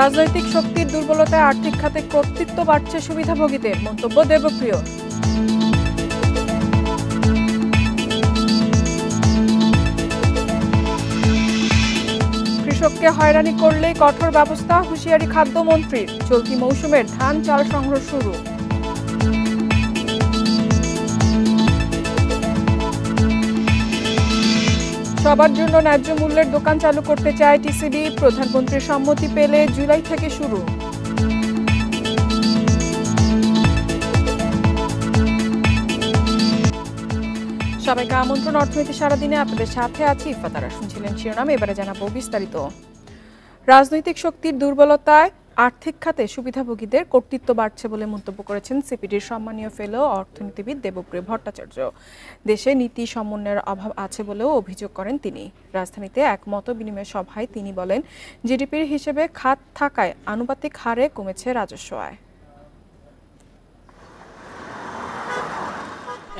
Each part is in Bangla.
রাজনৈতিক শক্তির দুর্বলতায় আর্থিক খাতে কর্তৃত্ব বাড়ছে সুবিধাভোগীদের মন্তব্য দেবপ্রিয় কৃষককে হয়রানি করলেই কঠোর ব্যবস্থা হুঁশিয়ারি খাদ্যমন্ত্রীর চলতি মৌসুমের ধান চাল সংগ্রহ শুরু সবার জন্য ন্যায্য মূল্যের দোকান চালু করতে চায় টিসিবি প্রধানমন্ত্রীর সম্মতি পেলে জুলাই থেকে শুরু সবাইকে আমন্ত্রণ অর্থনীতি সারাদিনে আপনাদের সাথে আছি ইফাতারা শুনছিলেন শিরোনাম এবারে জানাবো বিস্তারিত রাজনৈতিক শক্তির দুর্বলতায় আর্থিক খাতে সুবিধাভোগীদের কর্তৃত্ব বাড়ছে বলে মন্তব্য করেছেন সিপিডির সম্মানীয় ফেলো অর্থনীতিবিদ দেবপ্রিয় ভট্টাচার্য দেশে নীতি সমন্বয়ের অভাব আছে বলেও অভিযোগ করেন তিনি রাজধানীতে এক মত বিনিময় সভায় তিনি বলেন জিডিপির হিসেবে খাত থাকায় আনুপাতিক হারে কমেছে রাজস্ব আয়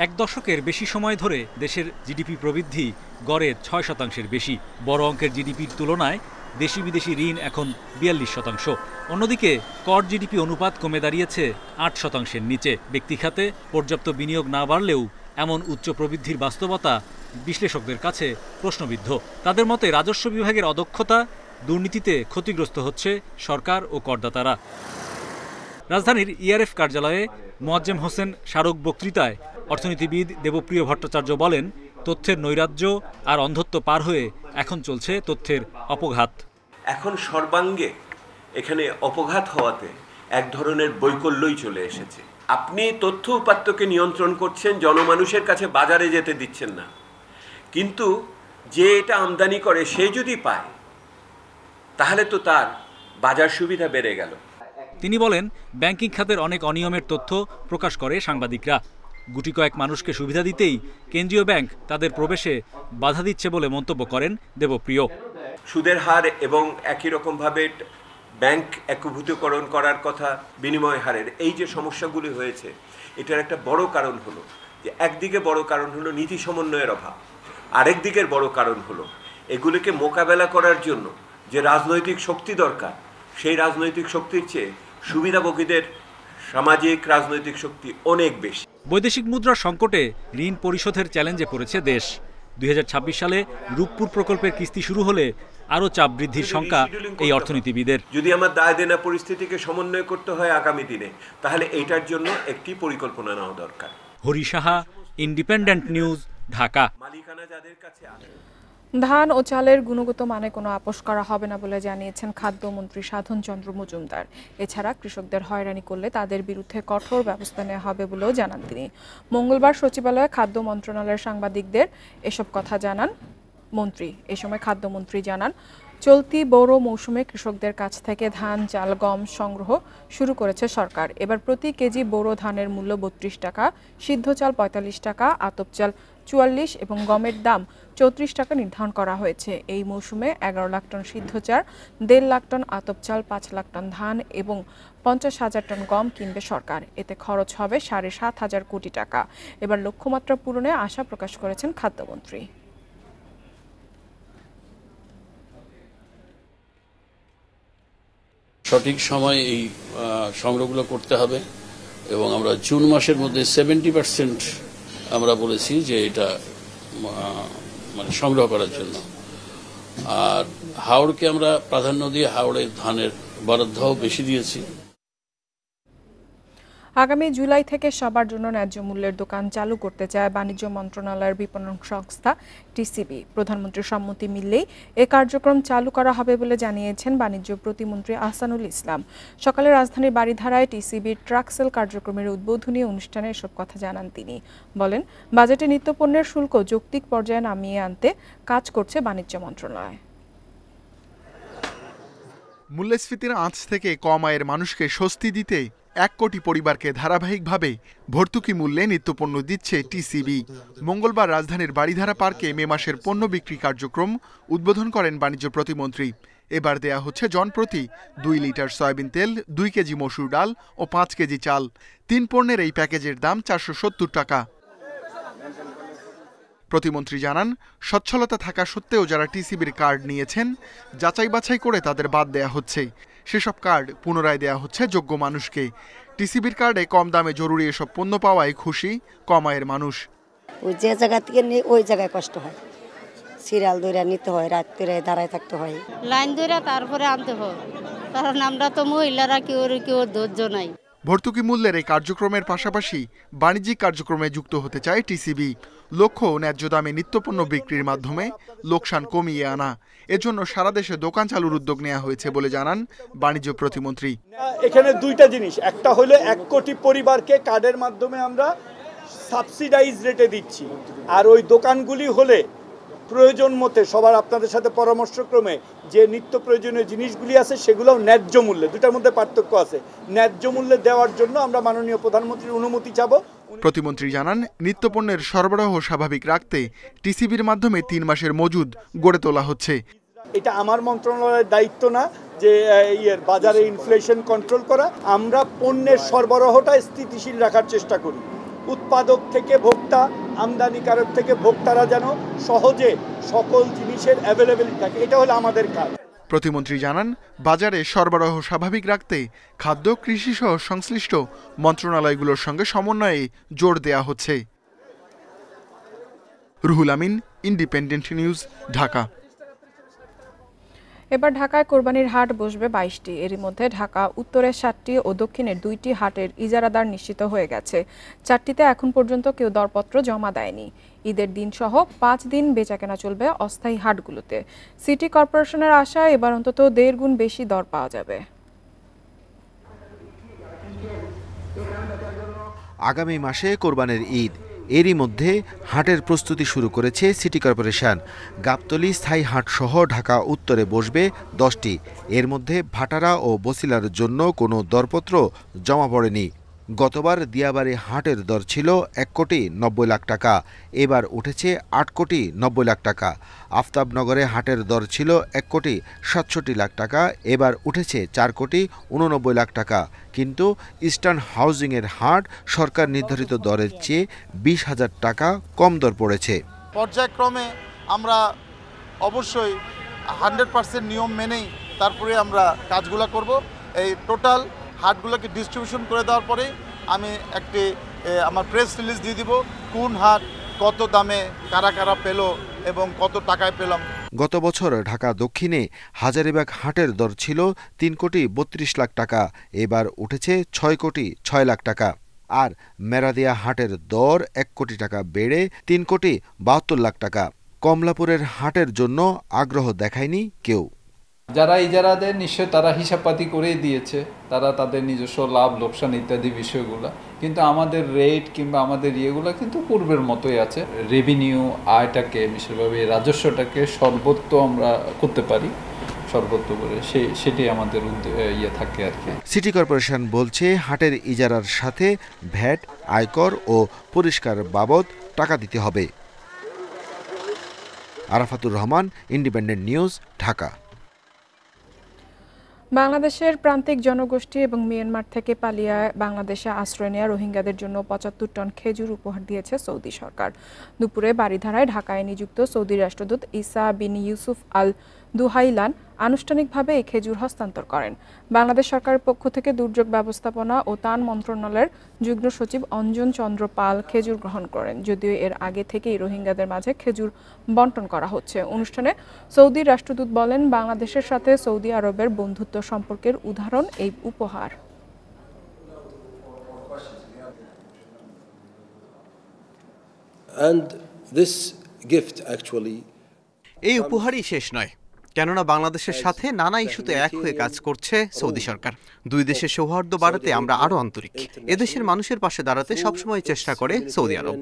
এক দশকের বেশি সময় ধরে দেশের জিডিপি প্রবৃদ্ধি গড়ে ছয় শতাংশের বেশি বড় অঙ্কের জিডিপির তুলনায় দেশি বিদেশি ঋণ এখন বিয়াল্লিশ শতাংশ অন্যদিকে কর জিডিপি অনুপাত কমে দাঁড়িয়েছে আট শতাংশের নিচে ব্যক্তি খাতে পর্যাপ্ত বিনিয়োগ না বাড়লেও এমন উচ্চ প্রবৃদ্ধির বাস্তবতা বিশ্লেষকদের কাছে প্রশ্নবিদ্ধ তাদের মতে রাজস্ব বিভাগের অদক্ষতা দুর্নীতিতে ক্ষতিগ্রস্ত হচ্ছে সরকার ও করদাতারা রাজধানীর ইআরএফ e কার্যালয়ে মোয়াজ্জেম হোসেন স্মারক বক্তৃতায় অর্থনীতিবিদ দেবপ্রিয় ভট্টাচার্য বলেন তথ্যের নৈরাজ্য আর অন্ধত্ব পার হয়ে এখন চলছে তথ্যের অপঘাত এখন সর্বাঙ্গে এখানে অপঘাত হওয়াতে এক ধরনের বৈকল্যই চলে এসেছে আপনি তথ্য উপাত্তকে নিয়ন্ত্রণ করছেন জনমানুষের কাছে বাজারে যেতে দিচ্ছেন না কিন্তু যে এটা আমদানি করে সে যদি পায় তাহলে তো তার বাজার সুবিধা বেড়ে গেল তিনি বলেন ব্যাংকিং খাতের অনেক অনিয়মের তথ্য প্রকাশ করে সাংবাদিকরা গুটি কয়েক মানুষকে সুবিধা দিতেই কেন্দ্রীয় ব্যাংক তাদের প্রবেশে বাধা দিচ্ছে বলে মন্তব্য করেন দেবপ্রিয় সুদের হার এবং একই রকমভাবে ব্যাংক একভূতকরণ করার কথা বিনিময় হারের এই যে সমস্যাগুলি হয়েছে এটার একটা বড় কারণ হলো যে একদিকে বড় কারণ হলো নীতি সমন্বয়ের অভাব আরেক দিকের বড় কারণ হলো এগুলিকে মোকাবেলা করার জন্য যে রাজনৈতিক শক্তি দরকার সেই রাজনৈতিক শক্তির চেয়ে সুবিধাভোগীদের সামাজিক রাজনৈতিক শক্তি অনেক বেশি বৈদেশিক মুদ্রা সংকটে ঋণ পরিশোধের চ্যালেঞ্জে পড়েছে দেশ দুই সালে রূপপুর প্রকল্পের কিস্তি শুরু হলে আরও চাপ বৃদ্ধির শঙ্কা এই অর্থনীতিবিদের যদি আমার দায় দেনা পরিস্থিতিকে সমন্বয় করতে হয় আগামী দিনে তাহলে এইটার জন্য একটি পরিকল্পনা নেওয়া দরকার হরি সাহা ইন্ডিপেন্ডেন্ট নিউজ ঢাকা মালিকানা যাদের কাছে ধান ও চালের গুণগত মানে কোনো আপোষ করা হবে না বলে জানিয়েছেন খাদ্যমন্ত্রী সাধন চন্দ্র মজুমদার এছাড়া কৃষকদের হয়রানি করলে তাদের বিরুদ্ধে কঠোর ব্যবস্থা নেওয়া হবে বলেও জানান তিনি মঙ্গলবার সচিবালয়ে খাদ্য মন্ত্রণালয়ের সাংবাদিকদের এসব কথা জানান মন্ত্রী এ সময় খাদ্যমন্ত্রী জানান চলতি বোরো মৌসুমে কৃষকদের কাছ থেকে ধান চাল গম সংগ্রহ শুরু করেছে সরকার এবার প্রতি কেজি বোরো ধানের মূল্য বত্রিশ টাকা সিদ্ধ চাল পঁয়তাল্লিশ টাকা আতপ চাল চুয়াল্লিশ এবং গমের দাম চৌত্রিশ টাকা নির্ধারণ করা হয়েছে এই মৌসুমে এগারো লাখ টন সিদ্ধচার দেড় লাখ টন আতপ চাল পাঁচ লাখ টন ধান এবং পঞ্চাশ হাজার টন গম কিনবে সরকার এতে খরচ হবে সাড়ে সাত হাজার কোটি টাকা এবার লক্ষ্যমাত্রা পূরণে আশা প্রকাশ করেছেন খাদ্যমন্ত্রী সঠিক সময়ে এই সংগ্রহগুলো করতে হবে এবং আমরা জুন মাসের মধ্যে সেভেন্টি পার্সেন্ট আমরা বলেছি যে এটা মানে সংগ্রহ করার জন্য আর হাওড়কে আমরা প্রাধান্য দিয়ে হাওড়ের ধানের বরাদ্দও বেশি দিয়েছি আগামী জুলাই থেকে সবার জন্য ন্যায্য মূল্যের দোকান চালু করতে চায় বাণিজ্য মন্ত্রণালয়ের বিপণন সংস্থা টিসিবি প্রধানমন্ত্রীর সম্মতি মিললেই এ কার্যক্রম চালু করা হবে বলে জানিয়েছেন বাণিজ্য প্রতিমন্ত্রী আহসানুল ইসলাম সকালে রাজধানীর বাড়িধারায় টিসিবির ট্রাকসেল কার্যক্রমের উদ্বোধনী অনুষ্ঠানে এসব কথা জানান তিনি বলেন বাজেটে নিত্যপণ্যের শুল্ক যৌক্তিক পর্যায়ে নামিয়ে আনতে কাজ করছে বাণিজ্য মন্ত্রণালয় মূল্যস্ফীতির আঁচ থেকে কম আয়ের মানুষকে স্বস্তি দিতেই এক কোটি পরিবারকে ধারাবাহিকভাবে ভর্তুকি মূল্যে নিত্যপণ্য দিচ্ছে টিসিবি মঙ্গলবার রাজধানীর বাড়িধারা পার্কে মে মাসের পণ্য বিক্রি কার্যক্রম উদ্বোধন করেন বাণিজ্য প্রতিমন্ত্রী এবার দেয়া হচ্ছে জনপ্রতি দুই লিটার সয়াবিন তেল দুই কেজি মসুর ডাল ও পাঁচ কেজি চাল তিন পণ্যের এই প্যাকেজের দাম চারশো সত্তর টাকা প্রতিমন্ত্রী জানান সচ্ছলতা থাকা সত্ত্বেও যারা টিসিবির কার্ড নিয়েছেন যাচাই বাছাই করে তাদের বাদ দেয়া হচ্ছে সেসব কার্ড পুনরায় দেয়া হচ্ছে যোগ্য মানুষকে টিসিবির কার্ডে কম দামে জরুরি এসব পণ্য পাওয়ায় খুশি কমায়ের মানুষ ওই যে জায়গা থেকে নিয়ে ওই জায়গায় কষ্ট হয় সিরিয়াল দৈরা নিতে হয় রাত দাঁড়ায় থাকতে হয় লাইন দৈরা তারপরে আনতে হয় কারণ আমরা তো মহিলারা কেউ কেউ ধৈর্য নাই ভর্তুকি মূল্যের এই কার্যক্রমের পাশাপাশি বাণিজ্যিক কার্যক্রমে যুক্ত হতে চায় টিসিবি লক্ষ্য ন্যায্য দামে নিত্যপণ্য বিক্রির মাধ্যমে লোকসান কমিয়ে আনা এজন্য সারা দেশে দোকান চালুর উদ্যোগ নেওয়া হয়েছে বলে জানান বাণিজ্য প্রতিমন্ত্রী এখানে দুইটা জিনিস একটা হলো এক কোটি পরিবারকে কার্ডের মাধ্যমে আমরা সাবসিডাইজ রেটে দিচ্ছি আর ওই দোকানগুলি হলে প্রয়োজন মতে সবার আপনাদের সাথে পরামর্শক্রমে যে নিত্য প্রয়োজনীয় জিনিসগুলি আছে সেগুলোও ন্যায্য মূল্যে দুটার মধ্যে পার্থক্য আছে ন্যায্য মূল্যে দেওয়ার জন্য আমরা মাননীয় প্রধানমন্ত্রীর অনুমতি চাব প্রতিমন্ত্রী জানান নিত্যপণ্যের সরবরাহ স্বাভাবিক রাখতে টিসিবির মাধ্যমে তিন মাসের মজুদ গড়ে তোলা হচ্ছে এটা আমার মন্ত্রণালয়ের দায়িত্ব না যে ইয়ের বাজারে ইনফ্লেশন কন্ট্রোল করা আমরা পণ্যের সরবরাহটা স্থিতিশীল রাখার চেষ্টা করি উৎপাদক থেকে ভোক্তা আমদানিকারক থেকে ভোক্তারা যেন সহজে সকল জিনিসের অ্যাভেলেবিলিটি থাকে এটা হলো আমাদের কাজ প্রতিমন্ত্রী জানান বাজারে সরবরাহ স্বাভাবিক রাখতে খাদ্য কৃষিসহ সংশ্লিষ্ট মন্ত্রণালয়গুলোর সঙ্গে সমন্বয়ে জোর দেয়া হচ্ছে রুহুল আমিন ইন্ডিপেন্ডেন্ট নিউজ ঢাকা এবার ঢাকায় কোরবানির হাট বসবে বাইশটি এরই মধ্যে ঢাকা উত্তরের সাতটি ও দক্ষিণের দুইটি হাটের ইজারাদার নিশ্চিত হয়ে গেছে চারটিতে এখন পর্যন্ত কেউ দরপত্র জমা দেয়নি ঈদের দিন সহ পাঁচ দিন বেচাকেনা চলবে অস্থায়ী হাটগুলোতে সিটি কর্পোরেশনের আশা এবার অন্তত দেড় গুণ বেশি দর পাওয়া যাবে আগামী মাসে কোরবানের ঈদ এরই মধ্যে হাটের প্রস্তুতি শুরু করেছে সিটি কর্পোরেশন গাবতলি স্থায়ী হাটসহ ঢাকা উত্তরে বসবে দশটি এর মধ্যে ভাটারা ও বসিলার জন্য কোনো দরপত্র জমা পড়েনি গতবার দিয়াবাড়ি হাটের দর ছিল এক কোটি নব্বই লাখ টাকা এবার উঠেছে আট কোটি নব্বই লাখ টাকা আফতাবনগরে হাটের দর ছিল এক কোটি সাতষট্টি লাখ টাকা এবার উঠেছে চার কোটি উননব্বই লাখ টাকা কিন্তু ইস্টার্ন হাউজিংয়ের হাট সরকার নির্ধারিত দরের চেয়ে বিশ হাজার টাকা কম দর পড়েছে পর্যায়ক্রমে আমরা অবশ্যই হান্ড্রেড পার্সেন্ট নিয়ম মেনেই তারপরে আমরা কাজগুলো করব এই টোটাল হাটগুলোকে ডিস্ট্রিবিউশন করে দেওয়ার পরে আমি একটি আমার প্রেস রিলিজ দিয়ে দিব কোন হাট কত দামে কারা কারা পেল এবং কত টাকায় পেলাম গত বছর ঢাকা দক্ষিণে হাজারিবাগ হাটের দর ছিল তিন কোটি বত্রিশ লাখ টাকা এবার উঠেছে ছয় কোটি ছয় লাখ টাকা আর মেরাদিয়া হাটের দর এক কোটি টাকা বেড়ে তিন কোটি বাহাত্তর লাখ টাকা কমলাপুরের হাটের জন্য আগ্রহ দেখায়নি কেউ যারা ইজারা দেয় নিশ্চয় তারা হিসাবপাতি করেই দিয়েছে তারা তাদের নিজস্ব লাভ লোকসান ইত্যাদি বিষয়গুলো কিন্তু আমাদের রেট কিংবা আমাদের ইয়েগুলো কিন্তু পূর্বের মতোই আছে রেভিনিউ আয়টাকে বিশেষভাবে রাজস্বটাকে সর্বত্র আমরা করতে পারি সর্বত্র করে সে সেটি আমাদের ইয়ে থাকে আর কি সিটি কর্পোরেশন বলছে হাটের ইজারার সাথে ভ্যাট আয়কর ও পরিষ্কার বাবদ টাকা দিতে হবে আরাফাতুর রহমান ইন্ডিপেন্ডেন্ট নিউজ ঢাকা বাংলাদেশের প্রান্তিক জনগোষ্ঠী এবং মিয়ানমার থেকে পালিয়ে বাংলাদেশে আশ্রয় নেওয়া রোহিঙ্গাদের জন্য পঁচাত্তর টন খেজুর উপহার দিয়েছে সৌদি সরকার দুপুরে বাড়িধারায় ঢাকায় নিযুক্ত সৌদি রাষ্ট্রদূত ইসা বিন ইউসুফ আল দুহাইলান আনুষ্ঠানিকভাবে এই খেজুর হস্তান্তর করেন বাংলাদেশ সরকারের পক্ষ থেকে দুর্যোগ ব্যবস্থাপনা ও তান মন্ত্রণালয়ের যুগ্ম সচিব অঞ্জন চন্দ্র পাল খেজুর গ্রহণ করেন যদিও এর আগে থেকেই রোহিঙ্গাদের মাঝে খেজুর বন্টন করা হচ্ছে অনুষ্ঠানে সৌদি রাষ্ট্রদূত বলেন বাংলাদেশের সাথে সৌদি আরবের বন্ধুত্ব সম্পর্কের উদাহরণ এই উপহার এই উপহারই শেষ নয় কেননা বাংলাদেশের সাথে নানা ইস্যুতে এক হয়ে কাজ করছে সৌদি oh, সরকার দুই দেশের oh, সৌহার্দ্য বাড়াতে আমরা আরও আন্তরিক এদেশের মানুষের পাশে দাঁড়াতে সবসময় চেষ্টা করে সৌদি আরব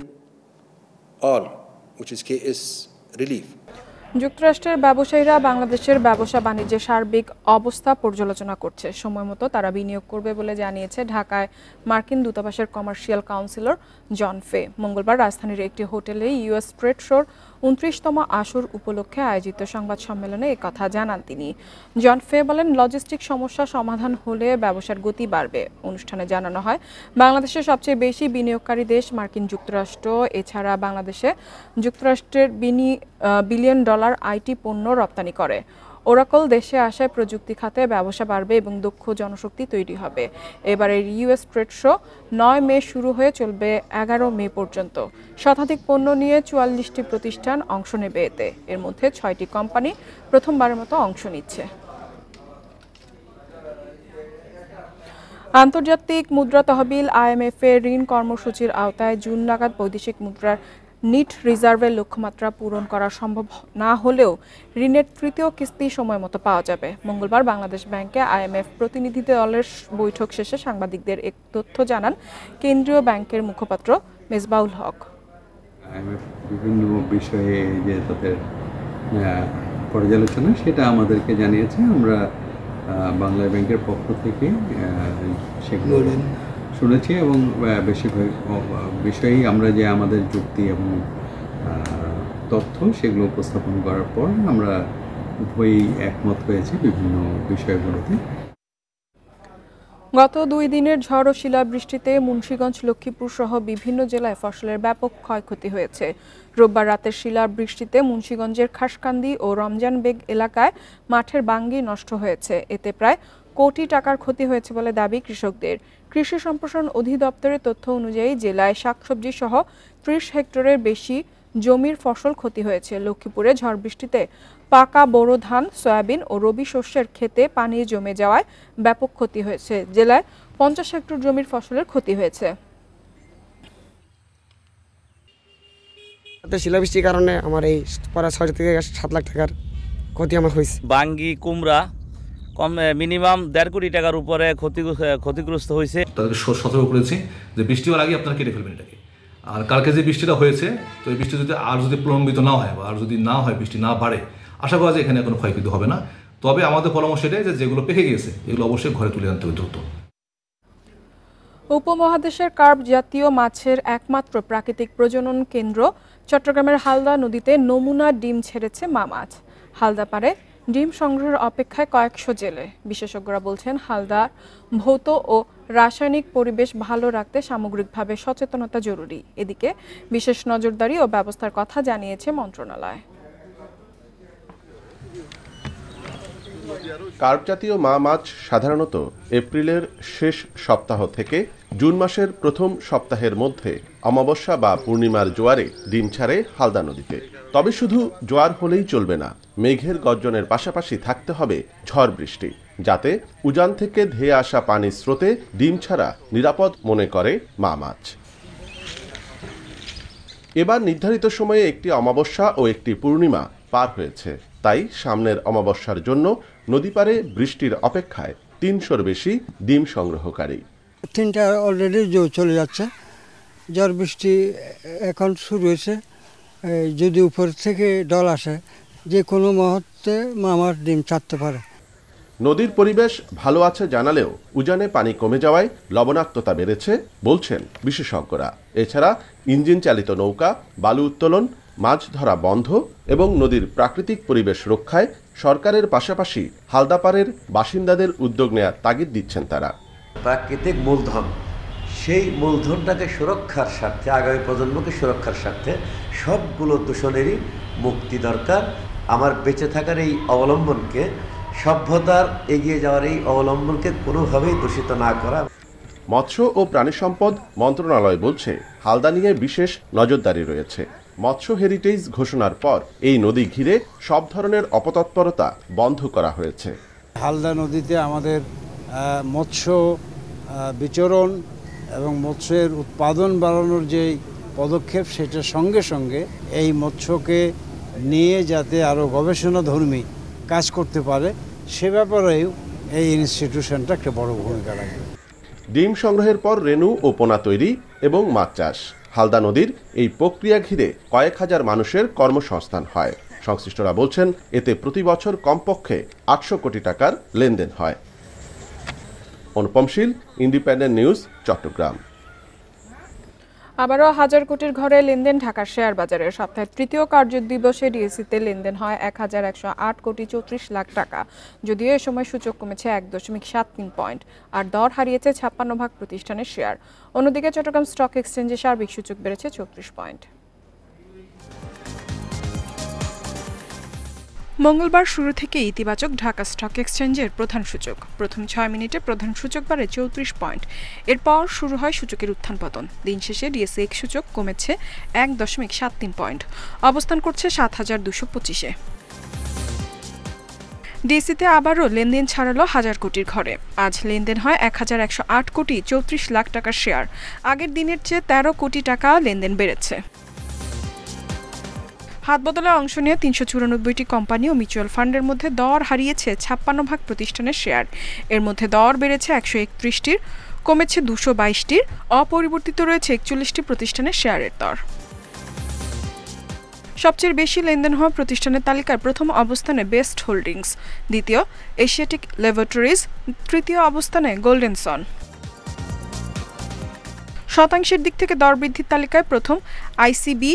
যুক্তরাষ্ট্রের ব্যবসায়ীরা বাংলাদেশের ব্যবসা বাণিজ্যের সার্বিক অবস্থা পর্যালোচনা করছে সময়মতো তারা বিনিয়োগ করবে বলে জানিয়েছে ঢাকায় মার্কিন দূতাবাসের কমার্শিয়াল কাউন্সিলর জন ফে মঙ্গলবার রাজধানীর একটি হোটেলে ইউএস ট্রেড শোর উনত্রিশতম আসর উপলক্ষে আয়োজিত সংবাদ সম্মেলনে কথা জানান তিনি জন ফে বলেন লজিস্টিক সমস্যা সমাধান হলে ব্যবসার গতি বাড়বে অনুষ্ঠানে জানানো হয় বাংলাদেশের সবচেয়ে বেশি বিনিয়োগকারী দেশ মার্কিন যুক্তরাষ্ট্র এছাড়া বাংলাদেশে যুক্তরাষ্ট্রের বিনিয়োগ বিলিয়ন ডলার আইটি পণ্য রপ্তানি করে ওরাকল দেশে আসায় প্রযুক্তি খাতে ব্যবসা বাড়বে এবং দক্ষ জনশক্তি তৈরি হবে এবারের ইউএস ট্রেড শো নয় মে শুরু হয়ে চলবে এগারো মে পর্যন্ত শতাধিক পণ্য নিয়ে চুয়াল্লিশটি প্রতিষ্ঠান অংশ নেবে এতে এর মধ্যে ছয়টি কোম্পানি প্রথমবারের মতো অংশ নিচ্ছে আন্তর্জাতিক মুদ্রা তহবিল আইএমএফ এর ঋণ কর্মসূচির আওতায় জুন নাগাদ বৈদেশিক মুদ্রার নিট রিজার্ভের লক্ষ্যমাত্রা পূরণ করা সম্ভব না হলেও ঋণের তৃতীয় কিস্তি সময় মতো পাওয়া যাবে মঙ্গলবার বাংলাদেশ ব্যাংকে আইএমএফ প্রতিনিধি দলের বৈঠক শেষে সাংবাদিকদের এক তথ্য জানান কেন্দ্রীয় ব্যাংকের মুখপাত্র মেজবাউল হক বিভিন্ন বিষয়ে যে তাদের পর্যালোচনা সেটা আমাদেরকে জানিয়েছে আমরা বাংলা ব্যাংকের পক্ষ থেকে সেগুলো শুনেছি এবং বেশিরভাগ বিষয়েই আমরা যে আমাদের যুক্তি এবং তথ্য সেগুলো উপস্থাপন করার পর আমরা উভয়ই একমত হয়েছি বিভিন্ন বিষয়গুলোতে গত দুই দিনের ঝড় ও শিলাবৃষ্টিতে মুন্সীগঞ্জ লক্ষ্মীপুর সহ বিভিন্ন জেলায় ফসলের ব্যাপক ক্ষয়ক্ষতি হয়েছে রোববার রাতের শিলাবৃষ্টিতে মুন্সীগঞ্জের খাসকান্দি ও রমজান বেগ এলাকায় মাঠের বাঙ্গি নষ্ট হয়েছে এতে প্রায় কোটি টাকার ক্ষতি হয়েছে বলে দাবি কৃষকদের কৃষি সম্প্রসারণ অধিদপ্তরের তথ্য অনুযায়ী জেলায় শাকসবজি সহ ত্রিশ হেক্টরের বেশি জমির ফসল ক্ষতি হয়েছে লক্ষ্মীপুরে ঝড় বৃষ্টিতে পাকা বোরো ধান সয়াবিন ও রবি শস্যের ক্ষেতে পানি জমে যাওয়ায় ব্যাপক ক্ষতি হয়েছে জেলায় পঞ্চাশ হেক্টর জমির ফসলের ক্ষতি হয়েছে শিলাবৃষ্টির কারণে আমার এই প্রায় ছয় থেকে সাত লাখ টাকার ক্ষতি আমার হয়েছে বাঙ্গি কুমড়া কম মিনিমাম দেড় কোটি টাকার উপরে ক্ষতি ক্ষতিগ্রস্ত হয়েছে তাদেরকে সতর্ক করেছি যে বৃষ্টি হওয়ার আগে আপনারা কেটে ফেলবেন এটাকে আর কালকে যে বৃষ্টিটা হয়েছে তো এই বৃষ্টি যদি আর যদি প্রলম্বিত না হয় বা আর যদি না হয় বৃষ্টি না বাড়ে আশা করা যায় এখানে কোনো ক্ষয়ক্ষতি হবে না তবে আমাদের পরামর্শ এটাই যে যেগুলো পেকে গিয়েছে এগুলো অবশ্যই ঘরে তুলে আনতে হবে দ্রুত উপমহাদেশের কার্প জাতীয় মাছের একমাত্র প্রাকৃতিক প্রজনন কেন্দ্র চট্টগ্রামের হালদা নদীতে নমুনা ডিম ছেড়েছে মা মাছ হালদা পাড়ে ডিম সংগ্রহের অপেক্ষায় কয়েকশো জেলে বিশেষজ্ঞরা বলছেন হালদার ভৌত ও রাসায়নিক পরিবেশ ভালো রাখতে সামগ্রিকভাবে সচেতনতা জরুরি এদিকে বিশেষ নজরদারি ও ব্যবস্থার কথা জানিয়েছে মন্ত্রণালয় কার্প জাতীয় মা মাছ সাধারণত এপ্রিলের শেষ সপ্তাহ থেকে জুন মাসের প্রথম সপ্তাহের মধ্যে অমাবস্যা বা পূর্ণিমার জোয়ারে ডিম ছাড়ে হালদা নদীতে তবে শুধু জোয়ার হলেই চলবে না মেঘের গর্জনের পাশাপাশি থাকতে হবে ঝড় বৃষ্টি যাতে উজান থেকে ধেয়ে আসা পানির স্রোতে ডিম ছাড়া নিরাপদ মনে করে মা মাছ এবার নির্ধারিত সময়ে একটি অমাবস্যা ও একটি পূর্ণিমা পার হয়েছে তাই সামনের অমাবস্যার জন্য নদী পারে বৃষ্টির অপেক্ষায় তিনশোর বেশি ডিম সংগ্রহকারী তিনটা অলরেডি চলে যাচ্ছে ঝড় বৃষ্টি এখন শুরু হয়েছে যদি উপর থেকে ডল আসে যে কোনো মুহূর্তে মামার ডিম ছাড়তে পারে নদীর পরিবেশ ভালো আছে জানালেও উজানে পানি কমে যাওয়ায় লবণাক্ততা বেড়েছে বলছেন বিশেষজ্ঞরা এছাড়া ইঞ্জিন চালিত নৌকা বালু উত্তোলন মাছ ধরা বন্ধ এবং নদীর প্রাকৃতিক পরিবেশ রক্ষায় সরকারের পাশাপাশি হালদাপাড়ের বাসিন্দাদের উদ্যোগ নেওয়ার তাগিদ দিচ্ছেন তারা প্রাকৃতিক মূলধন সেই মূলধনটাকে সুরক্ষার স্বার্থে আগামী প্রজন্মকে সুরক্ষার স্বার্থে সবগুলো দূষণেরই মুক্তি দরকার আমার বেঁচে থাকার এই অবলম্বনকে সভ্যতার এগিয়ে যাওয়ার এই অবলম্বনকে কোনোভাবেই দূষিত না করা মৎস্য ও প্রাণী সম্পদ মন্ত্রণালয় বলছে হালদা নিয়ে বিশেষ নজরদারি রয়েছে মৎস্য হেরিটেজ ঘোষণার পর এই নদী ঘিরে সব ধরনের অপতৎপরতা বন্ধ করা হয়েছে হালদা নদীতে আমাদের মৎস্য বিচরণ এবং মৎস্যের উৎপাদন বাড়ানোর যে পদক্ষেপ সেটার সঙ্গে সঙ্গে এই মৎস্যকে নিয়ে যাতে আরও গবেষণাধর্মী কাজ করতে পারে সে ব্যাপারেও এই ইনস্টিটিউশনটা একটা বড় ভূমিকা রাখবে ডিম সংগ্রহের পর রেনু ও পোনা তৈরি এবং মাছ চাষ হালদা নদীর এই প্রক্রিয়া ঘিরে কয়েক হাজার মানুষের কর্মসংস্থান হয় সংশ্লিষ্টরা বলছেন এতে প্রতি বছর কমপক্ষে আটশো কোটি টাকার লেনদেন হয় অনুপমশীল ইন্ডিপেন্ডেন্ট নিউজ চট্টগ্রাম আবারও হাজার কোটির ঘরে লেনদেন ঢাকার শেয়ার বাজারে সপ্তাহের তৃতীয় কার্য দিবসে ডিএসিতে লেনদেন হয় এক হাজার একশো আট কোটি চৌত্রিশ লাখ টাকা যদিও এ সময় সূচক কমেছে এক দশমিক সাত তিন পয়েন্ট আর দর হারিয়েছে ছাপ্পান্ন ভাগ প্রতিষ্ঠানের শেয়ার অন্যদিকে চট্টগ্রাম স্টক এক্সচেঞ্জে সার্বিক সূচক বেড়েছে চৌত্রিশ পয়েন্ট মঙ্গলবার শুরু থেকে ইতিবাচক ঢাকা স্টক এক্সচেঞ্জের প্রধান সূচক প্রথম ছয় মিনিটে প্রধান সূচক বাড়ে চৌত্রিশ পয়েন্ট এরপর শুরু হয় সূচকের উত্থান পতন দিন শেষে ডিএসএক্স সূচক কমেছে এক দশমিক সাত তিন পয়েন্ট অবস্থান করছে সাত হাজার দুশো পঁচিশে ডিসিতে আবারও লেনদেন ছাড়ালো হাজার কোটির ঘরে আজ লেনদেন হয় এক হাজার একশো আট কোটি চৌত্রিশ লাখ টাকার শেয়ার আগের দিনের চেয়ে তেরো কোটি টাকা লেনদেন বেড়েছে হাত বদলে অংশ নিয়ে তিনশো চুরানব্বইটি কোম্পানি ও মিউচুয়াল ফান্ডের মধ্যে দর হারিয়েছে ছাপ্পান্ন ভাগ প্রতিষ্ঠানের শেয়ার এর মধ্যে দর বেড়েছে একশো একত্রিশটির কমেছে দুশো বাইশটির অপরিবর্তিত রয়েছে একচল্লিশটি প্রতিষ্ঠানের শেয়ারের দর সবচেয়ে বেশি লেনদেন হওয়া প্রতিষ্ঠানের তালিকার প্রথম অবস্থানে বেস্ট হোল্ডিংস দ্বিতীয় এশিয়াটিক ল্যাবরেটরিজ তৃতীয় অবস্থানে গোল্ডেন সন শতাংশের দিক থেকে দর বৃদ্ধির তালিকায় প্রথম আইসিবি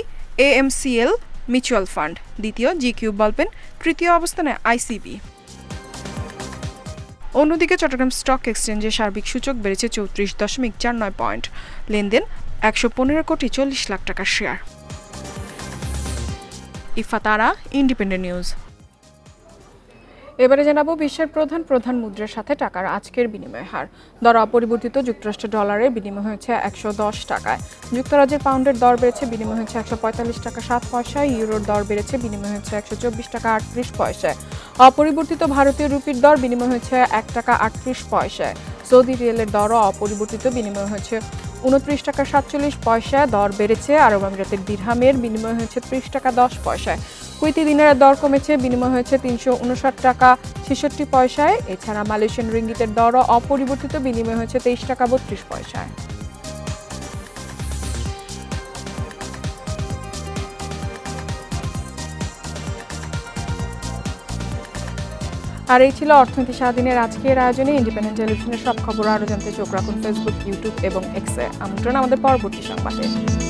এএমসিএল মিউচুয়াল ফান্ড দ্বিতীয় জি কিউব বলপেন তৃতীয় অবস্থানে আইসিবি অন্যদিকে চট্টগ্রাম স্টক এক্সচেঞ্জের সার্বিক সূচক বেড়েছে চৌত্রিশ দশমিক চার নয় পয়েন্ট লেনদেন একশো পনেরো কোটি চল্লিশ লাখ টাকার শেয়ার ইফাতারা ইন্ডিপেন্ডেন্ট নিউজ এবারে জানাবো বিশ্বের প্রধান প্রধান মুদ্রার সাথে টাকার আজকের বিনিময় হার দর অপরিবর্তিত যুক্তরাষ্ট্রের ডলারের বিনিময় হয়েছে একশো দশ টাকায় যুক্তরাজ্যের পাউন্ডের দর বেড়েছে বিনিময় হয়েছে একশো পঁয়তাল্লিশ টাকা সাত পয়সা ইউরোর দর বেড়েছে বিনিময় হয়েছে একশো চব্বিশ টাকা আটত্রিশ পয়সায় অপরিবর্তিত ভারতীয় রুপির দর বিনিময় হয়েছে এক টাকা আটত্রিশ পয়সায় সৌদি রিয়েলের দরও অপরিবর্তিত বিনিময় হয়েছে উনত্রিশ টাকা সাতচল্লিশ পয়সা দর বেড়েছে আরব আমিরাতের বিরহামের বিনিময় হয়েছে ত্রিশ টাকা দশ পয়সায় কুইতি দিনের দর কমেছে বিনিময় হয়েছে তিনশো টাকা ছেষট্টি পয়সায় এছাড়া মালয়েশিয়ান রিঙ্গিতের দরও অপরিবর্তিত বিনিময় হয়েছে তেইশ টাকা বত্রিশ পয়সায় আর এই ছিল অর্থনীতি সারাদিনের আজকের আয়োজনে ইন্ডিপেন্ডেন্ট টেলিভিশনের সব খবর আরও জানতে চোখ রাখুন ফেসবুক ইউটিউব এবং এক্সে আমন্ত্রণ আমাদের পরবর্তী সংবাদে